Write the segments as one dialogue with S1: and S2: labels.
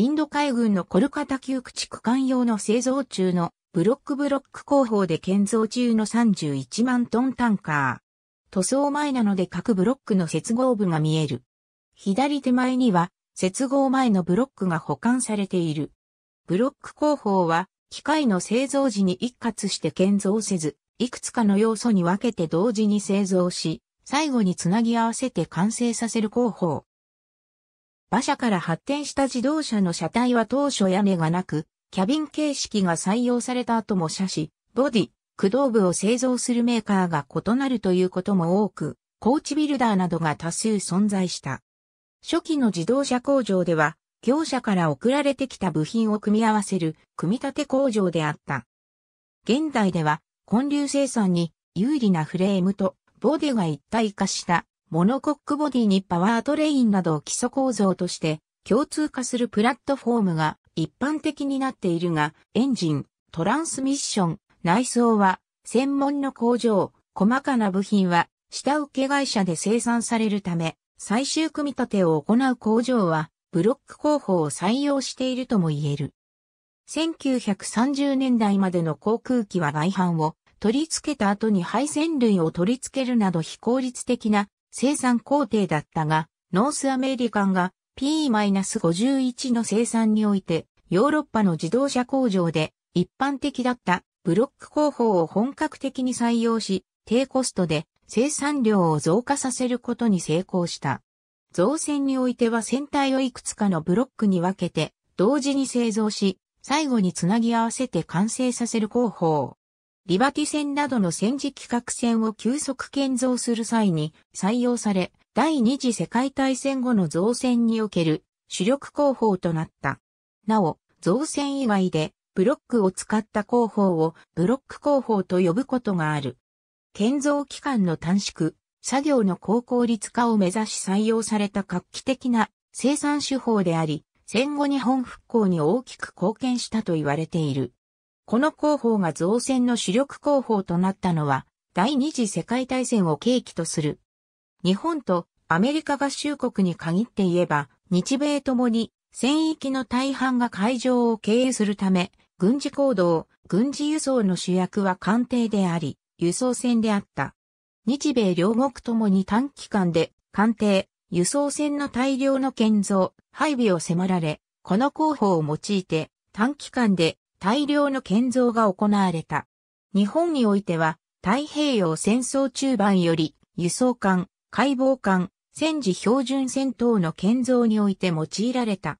S1: インド海軍のコルカタ級駆逐艦用の製造中のブロックブロック工法で建造中の31万トンタンカー。塗装前なので各ブロックの接合部が見える。左手前には接合前のブロックが保管されている。ブロック工法は機械の製造時に一括して建造せず、いくつかの要素に分けて同時に製造し、最後につなぎ合わせて完成させる工法。馬車から発展した自動車の車体は当初屋根がなく、キャビン形式が採用された後も車種、ボディ、駆動部を製造するメーカーが異なるということも多く、コーチビルダーなどが多数存在した。初期の自動車工場では、業者から送られてきた部品を組み合わせる組み立て工場であった。現代では、混流生産に有利なフレームとボディが一体化したモノコックボディにパワートレインなど基礎構造として共通化するプラットフォームが一般的になっているが、エンジン、トランスミッション、内装は専門の工場、細かな部品は下請け会社で生産されるため、最終組み立てを行う工場はブロック工法を採用しているとも言える。1930年代までの航空機は外反を取り付けた後に配線類を取り付けるなど非効率的な生産工程だったが、ノースアメリカンが P-51 の生産において、ヨーロッパの自動車工場で一般的だったブロック工法を本格的に採用し、低コストで生産量を増加させることに成功した。造船においては船体をいくつかのブロックに分けて、同時に製造し、最後につなぎ合わせて完成させる工法。リバティ戦などの戦時企画戦を急速建造する際に採用され、第二次世界大戦後の造船における主力工法となった。なお、造船以外でブロックを使った工法をブロック工法と呼ぶことがある。建造期間の短縮、作業の高効率化を目指し採用された画期的な生産手法であり、戦後日本復興に大きく貢献したと言われている。この広報が造船の主力広報となったのは、第二次世界大戦を契機とする。日本とアメリカ合衆国に限って言えば、日米ともに戦域の大半が海上を経由するため、軍事行動、軍事輸送の主役は艦艇であり、輸送船であった。日米両国ともに短期間で艦艇、輸送船の大量の建造、配備を迫られ、この広報を用いて短期間で大量の建造が行われた。日本においては、太平洋戦争中盤より、輸送艦、解剖艦、戦時標準戦等の建造において用いられた。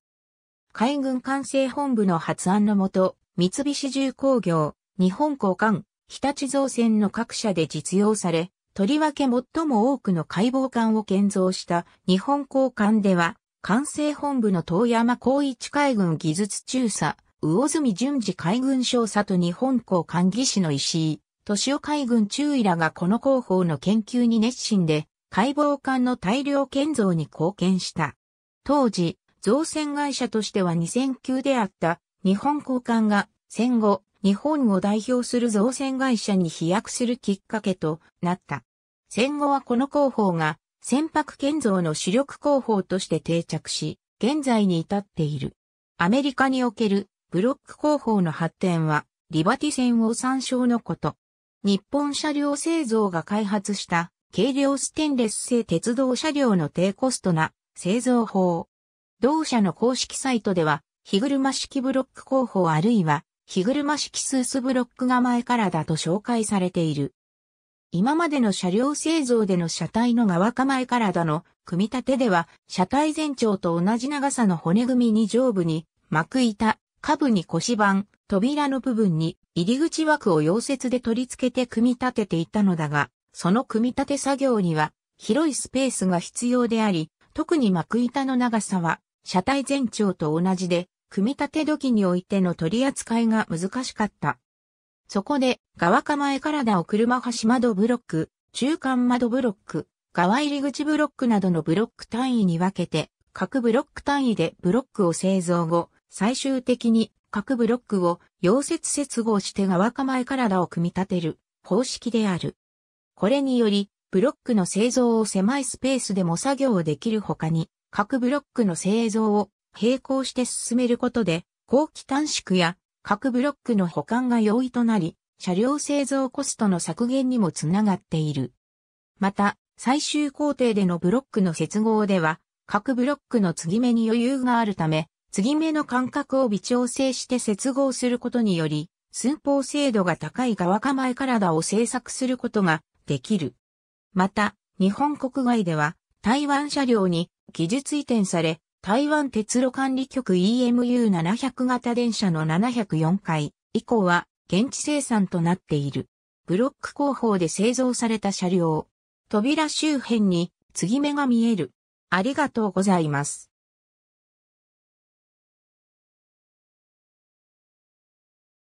S1: 海軍管制本部の発案のもと、三菱重工業、日本交換、日立造船の各社で実用され、とりわけ最も多くの解剖艦を建造した日本交換では、管制本部の遠山光一海軍技術中佐、魚住淳二海軍少佐と日本港管理士の石井、敏夫海軍中尉らがこの広報の研究に熱心で、解剖艦の大量建造に貢献した。当時、造船会社としては2000級であった日本港艦が戦後、日本を代表する造船会社に飛躍するきっかけとなった。戦後はこの広報が船舶建造の主力広報として定着し、現在に至っている。アメリカにおけるブロック工法の発展は、リバティ線を参照のこと。日本車両製造が開発した軽量ステンレス製鉄道車両の低コストな製造法。同社の公式サイトでは、日車式ブロック工法あるいは、日車式スースブロックが前からだと紹介されている。今までの車両製造での車体の側構え体の組み立てでは、車体全長と同じ長さの骨組みに上部に、幕板、下部に腰板、扉の部分に入り口枠を溶接で取り付けて組み立てていたのだが、その組み立て作業には広いスペースが必要であり、特に幕板の長さは車体全長と同じで、組み立て時においての取り扱いが難しかった。そこで、側構え体を車端窓ブロック、中間窓ブロック、側入り口ブロックなどのブロック単位に分けて、各ブロック単位でブロックを製造後、最終的に各ブロックを溶接接合して側構え体を組み立てる方式である。これにより、ブロックの製造を狭いスペースでも作業できる他に、各ブロックの製造を並行して進めることで、後期短縮や各ブロックの保管が容易となり、車両製造コストの削減にもつながっている。また、最終工程でのブロックの接合では、各ブロックの継ぎ目に余裕があるため、継ぎ目の間隔を微調整して接合することにより、寸法精度が高い側構え体を製作することができる。また、日本国外では台湾車両に技術移転され、台湾鉄路管理局 EMU700 型電車の704回以降は現地生産となっている。ブロック工法で製造された車両。扉周辺に継ぎ目が見える。ありがとうございます。